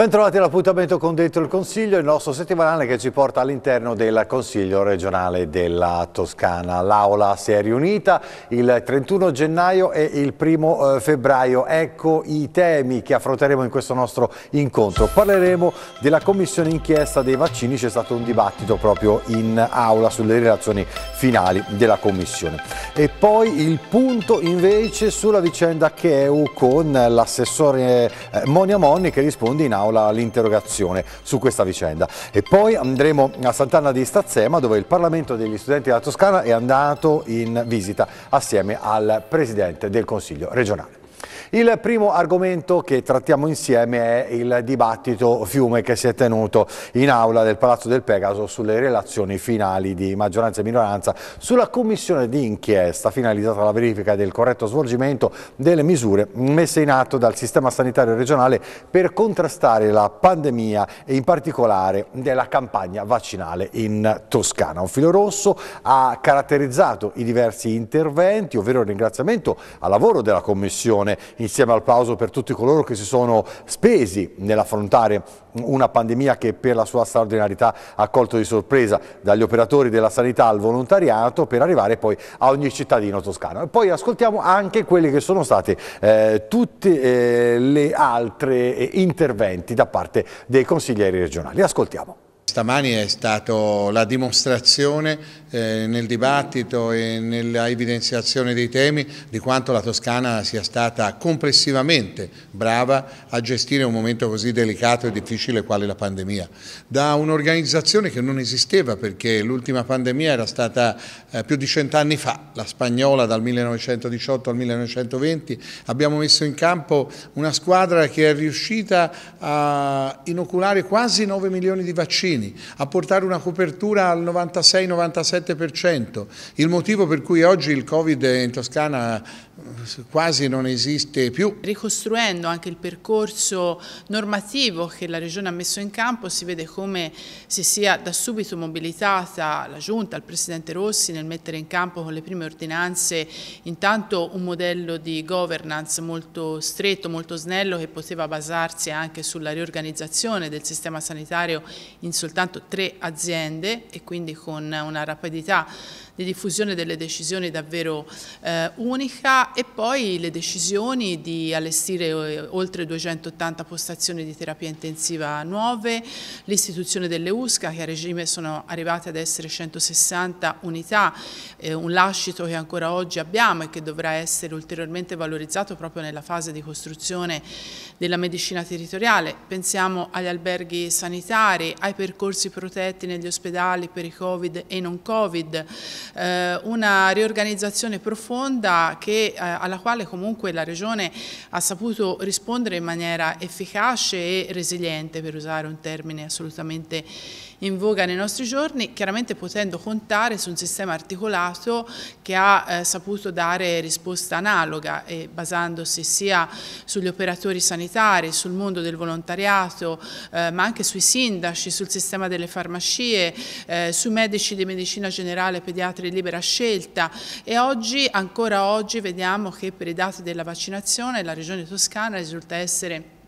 Bentrovati all'appuntamento con Dentro il Consiglio, il nostro settimanale che ci porta all'interno del Consiglio regionale della Toscana. L'Aula si è riunita il 31 gennaio e il 1 eh, febbraio. Ecco i temi che affronteremo in questo nostro incontro. Parleremo della commissione inchiesta dei vaccini, c'è stato un dibattito proprio in aula sulle relazioni finali della commissione. E poi il punto invece sulla vicenda Cheu con l'assessore eh, Monia Monni che risponde in aula aula l'interrogazione su questa vicenda. E poi andremo a Sant'Anna di Stazzema dove il Parlamento degli studenti della Toscana è andato in visita assieme al Presidente del Consiglio regionale. Il primo argomento che trattiamo insieme è il dibattito fiume che si è tenuto in aula del Palazzo del Pegaso sulle relazioni finali di maggioranza e minoranza sulla commissione di inchiesta finalizzata alla verifica del corretto svolgimento delle misure messe in atto dal sistema sanitario regionale per contrastare la pandemia e in particolare della campagna vaccinale in Toscana. Un filo rosso ha caratterizzato i diversi interventi, ovvero il ringraziamento al lavoro della commissione insieme al plauso per tutti coloro che si sono spesi nell'affrontare una pandemia che per la sua straordinarietà ha colto di sorpresa dagli operatori della sanità al volontariato per arrivare poi a ogni cittadino toscano. E poi ascoltiamo anche quelli che sono stati eh, tutti eh, le altre eh, interventi da parte dei consiglieri regionali. Ascoltiamo. Stamani è stata la dimostrazione eh, nel dibattito e nella evidenziazione dei temi di quanto la Toscana sia stata complessivamente brava a gestire un momento così delicato e difficile quale la pandemia. Da un'organizzazione che non esisteva perché l'ultima pandemia era stata eh, più di cent'anni fa, la spagnola dal 1918 al 1920, abbiamo messo in campo una squadra che è riuscita a inoculare quasi 9 milioni di vaccini cittadini, a portare una copertura al 96-97%. Il motivo per cui oggi il Covid in Toscana quasi non esiste più. Ricostruendo anche il percorso normativo che la Regione ha messo in campo si vede come si sia da subito mobilitata la Giunta, il Presidente Rossi nel mettere in campo con le prime ordinanze intanto un modello di governance molto stretto, molto snello che poteva basarsi anche sulla riorganizzazione del sistema sanitario in soltanto tre aziende e quindi con una rapidità di diffusione delle decisioni davvero eh, unica e poi le decisioni di allestire eh, oltre 280 postazioni di terapia intensiva nuove, l'istituzione delle USCA che a regime sono arrivate ad essere 160 unità, eh, un lascito che ancora oggi abbiamo e che dovrà essere ulteriormente valorizzato proprio nella fase di costruzione della medicina territoriale. Pensiamo agli alberghi sanitari, ai percorsi protetti negli ospedali per i Covid e non Covid, eh, una riorganizzazione profonda che, eh, alla quale comunque la Regione ha saputo rispondere in maniera efficace e resiliente, per usare un termine assolutamente in voga nei nostri giorni, chiaramente potendo contare su un sistema articolato che ha eh, saputo dare risposta analoga e basandosi sia sugli operatori sanitari, sul mondo del volontariato, eh, ma anche sui sindaci, sul sistema delle farmacie, eh, sui medici di medicina generale, pediatri di libera scelta e oggi, ancora oggi, vediamo che per i dati della vaccinazione la regione toscana risulta essere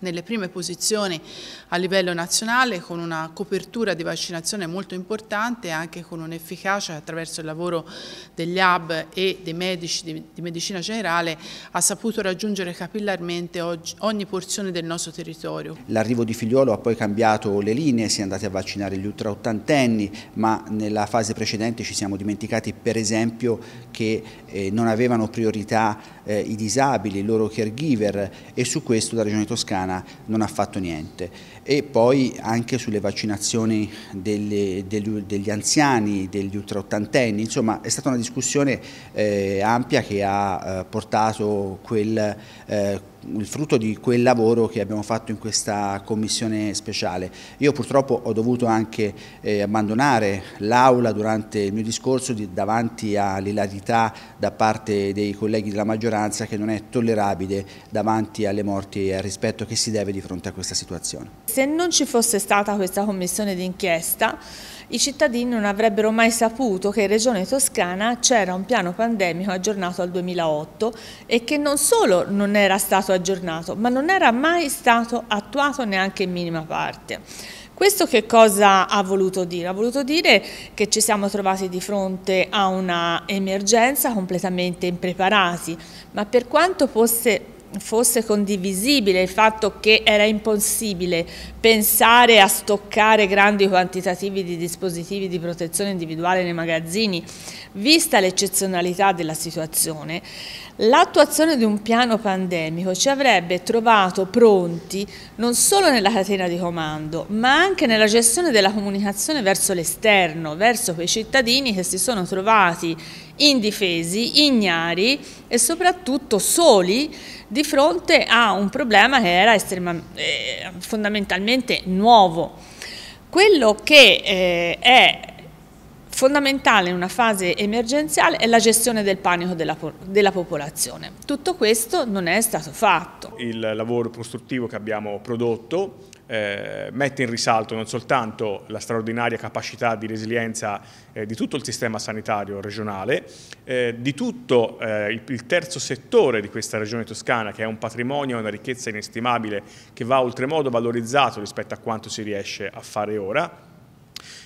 nelle prime posizioni a livello nazionale con una copertura di vaccinazione molto importante e anche con un'efficacia attraverso il lavoro degli hub e dei medici di, medicina generale ha saputo raggiungere capillarmente ogni porzione del nostro territorio. L'arrivo di Figliolo ha poi cambiato le linee, si è andati a vaccinare gli ultraottantenni ma nella fase precedente ci siamo dimenticati per esempio che eh, non avevano priorità eh, i disabili, i loro caregiver e su questo la Regione Toscana italiana non ha fatto niente e poi anche sulle vaccinazioni delle, degli, degli, anziani, degli ultraottantenni, insomma è stata una discussione eh, ampia che ha eh, portato quel... Eh, il frutto di quel lavoro che abbiamo fatto in questa commissione speciale. Io purtroppo ho dovuto anche eh, abbandonare l'aula durante il mio discorso di, davanti all'ilarità da parte dei colleghi della maggioranza che non è tollerabile davanti alle morti e al rispetto che si deve di fronte a questa situazione. Se non ci fosse stata questa commissione d'inchiesta i cittadini non avrebbero mai saputo che in Regione Toscana c'era un piano pandemico aggiornato al 2008 e che non solo non era stato aggiornato, ma non era mai stato attuato neanche in minima parte. Questo che cosa ha voluto dire? Ha voluto dire che ci siamo trovati di fronte a una emergenza completamente impreparati, ma per quanto fosse fosse condivisibile il fatto che era impossibile pensare a stoccare grandi quantitativi di dispositivi di protezione individuale nei magazzini, vista l'eccezionalità della situazione, l'attuazione di un piano pandemico ci avrebbe trovato pronti non solo nella catena di comando, ma anche nella gestione della comunicazione verso l'esterno, verso quei cittadini che si sono trovati indifesi, ignari e soprattutto soli di fronte a un problema che era eh, fondamentalmente nuovo. Quello che eh, è Fondamentale in una fase emergenziale è la gestione del panico della, della, popolazione. Tutto questo non è stato fatto. Il lavoro costruttivo che abbiamo prodotto eh, mette in risalto non soltanto la straordinaria capacità di resilienza eh, di tutto il sistema sanitario regionale, eh, di tutto eh, il, il terzo settore di questa regione toscana che è un patrimonio e una ricchezza inestimabile che va oltremodo valorizzato rispetto a quanto si riesce a fare ora,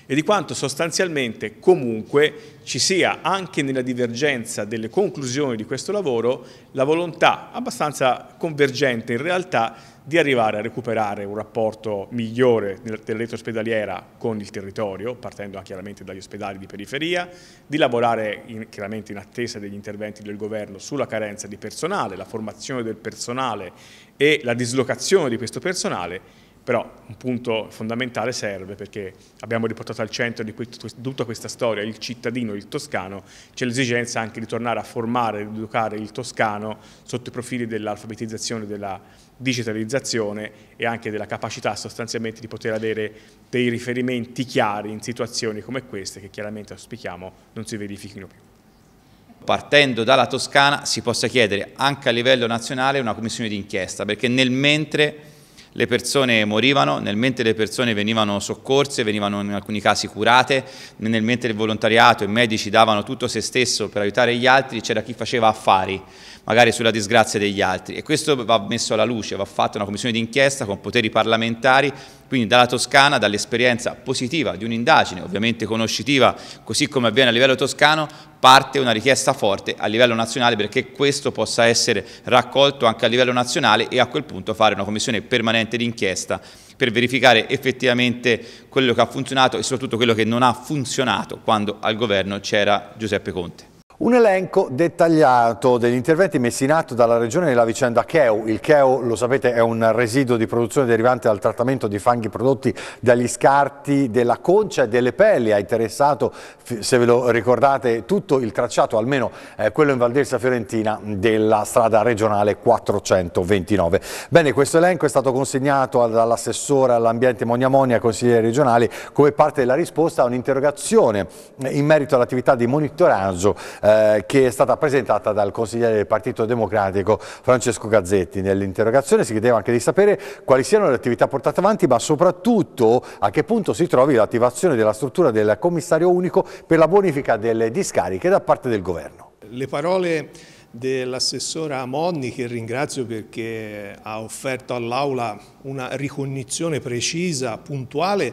e di quanto sostanzialmente comunque ci sia anche nella divergenza delle conclusioni di questo lavoro la volontà abbastanza convergente in realtà di arrivare a recuperare un rapporto migliore della rete ospedaliera con il territorio, partendo chiaramente dagli ospedali di periferia, di lavorare in, chiaramente in attesa degli interventi del governo sulla carenza di personale, la formazione del personale e la dislocazione di questo personale però un punto fondamentale serve perché abbiamo riportato al centro di tutta questa storia il cittadino, il toscano, c'è l'esigenza anche di tornare a formare ed educare il toscano sotto i profili dell'alfabetizzazione, della digitalizzazione e anche della capacità sostanzialmente di poter avere dei riferimenti chiari in situazioni come queste che chiaramente auspichiamo non si verifichino più partendo dalla Toscana si possa chiedere anche a livello nazionale una commissione d'inchiesta perché nel mentre le persone morivano, nel mentre le persone venivano soccorse, venivano in alcuni casi curate, nel mentre il volontariato e i medici davano tutto se stesso per aiutare gli altri, c'era chi faceva affari, magari sulla disgrazia degli altri. E questo va messo alla luce, va fatta una commissione d'inchiesta con poteri parlamentari quindi dalla Toscana, dall'esperienza positiva di un'indagine, ovviamente conoscitiva, così come avviene a livello toscano, parte una richiesta forte a livello nazionale perché questo possa essere raccolto anche a livello nazionale e a quel punto fare una commissione permanente d'inchiesta per verificare effettivamente quello che ha funzionato e soprattutto quello che non ha funzionato quando al governo c'era Giuseppe Conte. Un elenco dettagliato degli interventi messi in atto dalla Regione nella vicenda Cheu. Il Cheu, lo sapete, è un residuo di produzione derivante dal trattamento di fanghi prodotti dagli scarti della concia e delle pelli. Ha interessato, se ve lo ricordate, tutto il tracciato, almeno eh, quello in Valdelsa Fiorentina, della strada regionale 429. Bene, questo elenco è stato consegnato dall'assessore all'ambiente Monia Monia, consigliere regionale, come parte della risposta a un'interrogazione eh, in merito all'attività di monitoraggio eh, eh, che è stata presentata dal consigliere del Partito Democratico Francesco Gazzetti. Nell'interrogazione si chiedeva anche di sapere quali siano le attività portate avanti ma soprattutto a che punto si trovi l'attivazione della struttura del commissario unico per la bonifica delle discariche da parte del governo. Le parole dell'assessora Monni che ringrazio perché ha offerto all'Aula una ricognizione precisa, puntuale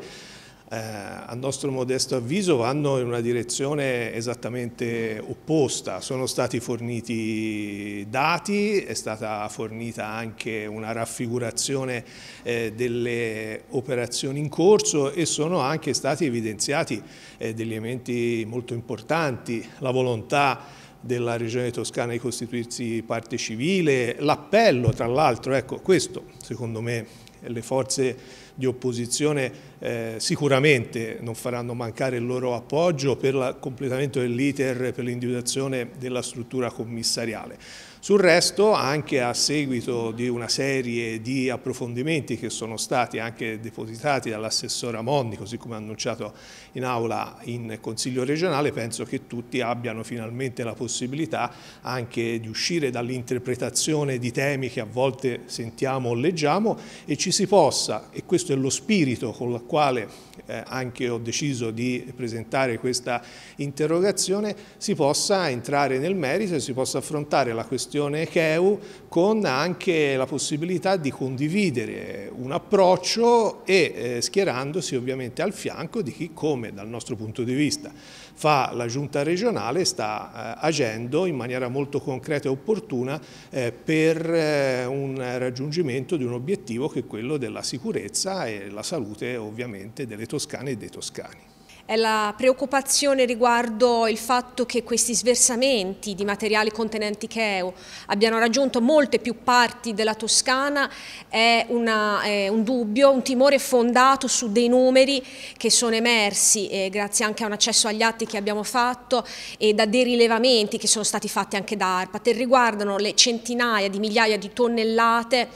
eh, a nostro modesto avviso vanno in una direzione esattamente opposta. Sono stati forniti dati, è stata fornita anche una raffigurazione eh, delle operazioni in corso e sono anche stati evidenziati eh, degli elementi molto importanti, la volontà della Regione Toscana di costituirsi parte civile, l'appello tra l'altro, ecco questo secondo me le forze di opposizione eh, sicuramente non faranno mancare il loro appoggio per il completamento dell'iter per l'individuazione della struttura commissariale. Sul resto, anche a seguito di una serie di approfondimenti che sono stati anche depositati dall'assessora Monni, così come annunciato in aula in Consiglio regionale, penso che tutti abbiano finalmente la possibilità anche di uscire dall'interpretazione di temi che a volte sentiamo o leggiamo e ci si possa, e questo è lo spirito con il quale eh, anche ho deciso di presentare questa interrogazione, si possa entrare nel merito e si possa affrontare la questione CheU con anche la possibilità di condividere un approccio e eh, schierandosi ovviamente al fianco di chi come come dal nostro punto di vista fa la giunta regionale sta eh, agendo in maniera molto concreta e opportuna eh, per eh, un raggiungimento di un obiettivo che è quello della sicurezza e la salute ovviamente delle toscane e dei toscani è la preoccupazione riguardo il fatto che questi sversamenti di materiali contenenti cheo abbiano raggiunto molte più parti della Toscana è, una, è un dubbio, un timore fondato su dei numeri che sono emersi eh, grazie anche a un accesso agli atti che abbiamo fatto e da dei rilevamenti che sono stati fatti anche da ARPAT e riguardano le centinaia di migliaia di tonnellate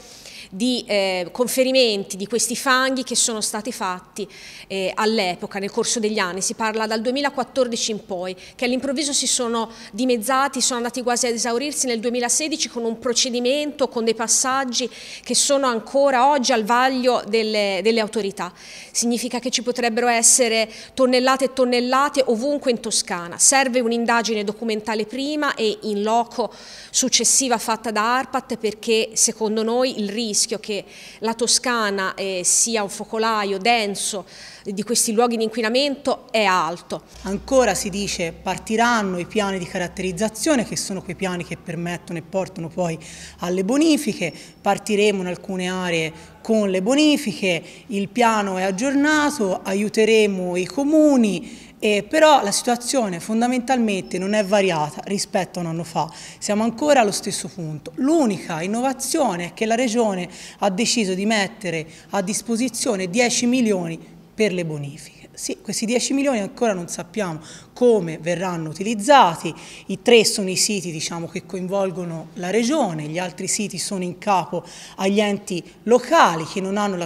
di eh, conferimenti di questi fanghi che sono stati fatti eh, all'epoca, nel corso degli anni, si parla dal 2014 in poi, che all'improvviso si sono dimezzati, sono andati quasi ad esaurirsi nel 2016 con un procedimento, con dei passaggi che sono ancora oggi al vaglio delle, delle autorità. Significa che ci potrebbero essere tonnellate e tonnellate ovunque in Toscana. Serve un'indagine documentale prima e in loco successiva fatta da ARPAT perché secondo noi il rischio rischio che la Toscana eh, sia un focolaio denso di questi luoghi di inquinamento è alto. Ancora si dice partiranno i piani di caratterizzazione che sono quei piani che permettono e portano poi alle bonifiche, partiremo in alcune aree con le bonifiche, il piano è aggiornato, aiuteremo i comuni, eh, però la situazione fondamentalmente non è variata rispetto a un anno fa, siamo ancora allo stesso punto. L'unica innovazione è che la Regione ha deciso di mettere a disposizione 10 milioni per le bonifiche. Sì, questi 10 milioni ancora non sappiamo come verranno utilizzati. I tre sono i siti diciamo, che coinvolgono la regione, gli altri siti sono in capo agli enti locali che non hanno la,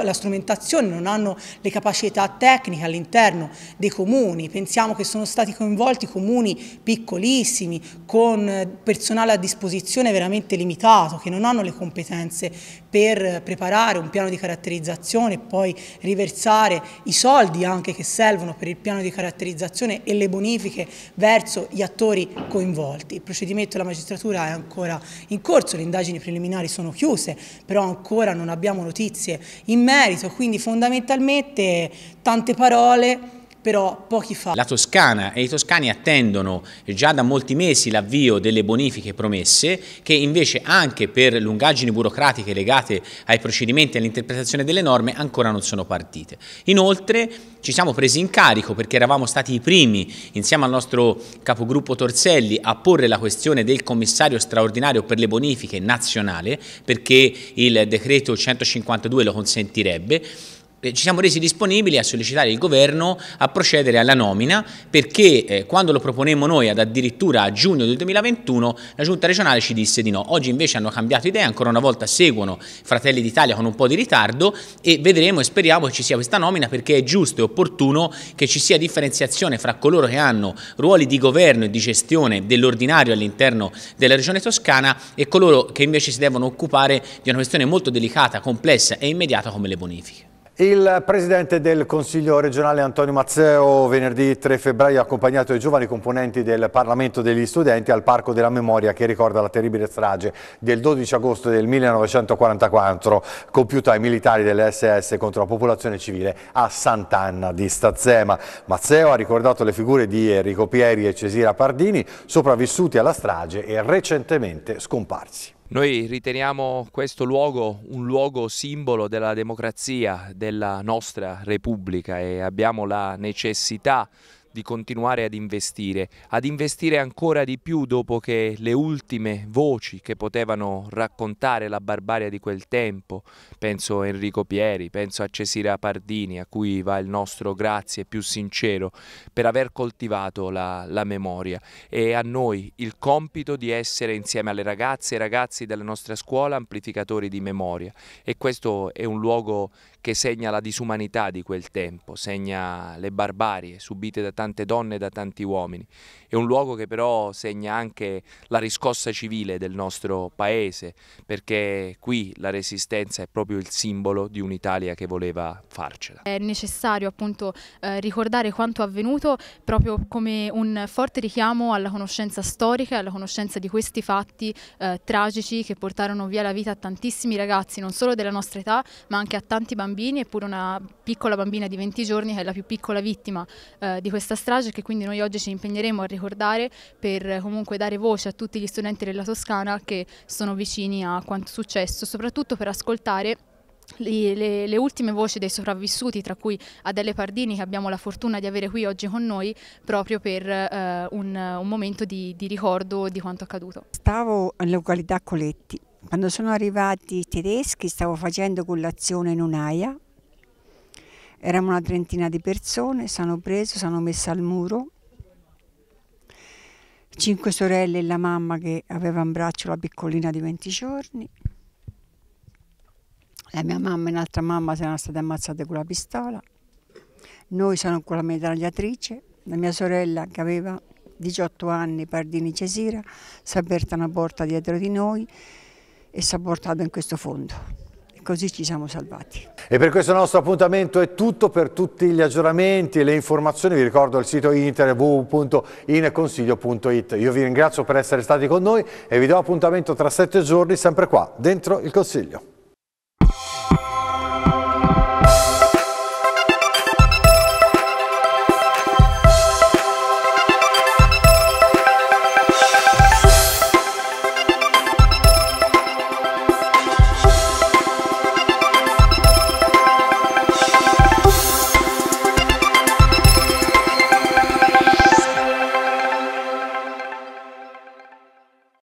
la strumentazione, non hanno le capacità tecniche all'interno dei comuni. Pensiamo che sono stati coinvolti comuni piccolissimi, con personale a disposizione veramente limitato, che non hanno le competenze per preparare un piano di caratterizzazione e poi riversare i soldi anche che servono per il piano di caratterizzazione caratterizzazione e le bonifiche verso gli attori coinvolti. Il procedimento della magistratura è ancora in corso, le indagini preliminari sono chiuse, però ancora non abbiamo notizie in merito, quindi fondamentalmente tante parole però pochi fa. La Toscana e i toscani attendono già da molti mesi l'avvio delle bonifiche promesse che invece anche per lungaggini burocratiche legate ai procedimenti e all'interpretazione delle norme ancora non sono partite. Inoltre ci siamo presi in carico perché eravamo stati i primi insieme al nostro capogruppo Torselli a porre la questione del commissario straordinario per le bonifiche nazionale perché il decreto 152 lo consentirebbe eh, ci siamo resi disponibili a sollecitare il governo a procedere alla nomina perché eh, quando lo proponemmo noi ad addirittura a giugno del 2021 la giunta regionale ci disse di no. Oggi invece hanno cambiato idea, ancora una volta seguono Fratelli d'Italia con un po' di ritardo e vedremo e speriamo che ci sia questa nomina perché è giusto e opportuno che ci sia differenziazione fra coloro che hanno ruoli di governo e di gestione dell'ordinario all'interno della regione toscana e coloro che invece si devono occupare di una questione molto delicata, complessa e immediata come le bonifiche. Il presidente del Consiglio regionale Antonio Mazzeo venerdì 3 febbraio ha accompagnato i giovani componenti del Parlamento degli studenti al Parco della Memoria che ricorda la terribile strage del 12 agosto del 1944 compiuta ai militari dell'SS contro la popolazione civile a Sant'Anna di Stazzema. Mazzeo ha ricordato le figure di Enrico Pieri e Cesira Pardini sopravvissuti alla strage e recentemente scomparsi. Noi riteniamo questo luogo un luogo simbolo della democrazia della nostra Repubblica e abbiamo la necessità di continuare ad investire, ad investire ancora di più dopo che le ultime voci che potevano raccontare la barbaria di quel tempo, penso a Enrico Pieri, penso a Cesira Pardini, a cui va il nostro grazie più sincero per aver coltivato la, la memoria e a noi il compito di essere insieme alle ragazze e ragazzi della nostra scuola amplificatori di memoria e questo è un luogo che segna la disumanità di quel tempo, segna le barbarie subite da tante donne e da tanti uomini. È un luogo che però segna anche la riscossa civile del nostro paese, perché qui la resistenza è proprio il simbolo di un'Italia che voleva farcela. È necessario appunto eh, ricordare quanto avvenuto proprio come un forte richiamo alla conoscenza storica alla conoscenza di questi fatti eh, tragici che portarono via la vita a tantissimi ragazzi, non solo della nostra età, ma anche a tanti bambini bambini, eppure una piccola bambina di 20 giorni che è la più piccola vittima eh, di questa strage che quindi noi oggi ci impegneremo a ricordare per eh, comunque dare voce a tutti gli studenti della Toscana che sono vicini a quanto successo, soprattutto per ascoltare le, le, le, ultime voci dei sopravvissuti, tra cui Adele Pardini, che abbiamo la fortuna di avere qui oggi con noi, proprio per eh, un, un, momento di, di ricordo di quanto accaduto. Stavo in località Coletti quando sono arrivati i tedeschi stavo facendo colazione in un'aia, eravamo una trentina di persone, si sono preso, sono messa al muro, cinque sorelle e la mamma che aveva in braccio la piccolina di 20 giorni, la mia mamma e un'altra mamma sono state ammazzate con la pistola, noi siamo con la medagliatrice, la mia sorella che aveva 18 anni, Pardini Cesira, si è aperta una porta dietro di noi, e si è portato in questo fondo così ci siamo salvati. E per questo nostro appuntamento è tutto, per tutti gli aggiornamenti e le informazioni vi ricordo il sito internet www.inconsiglio.it. Io vi ringrazio per essere stati con noi e vi do appuntamento tra sette giorni sempre qua, dentro il Consiglio.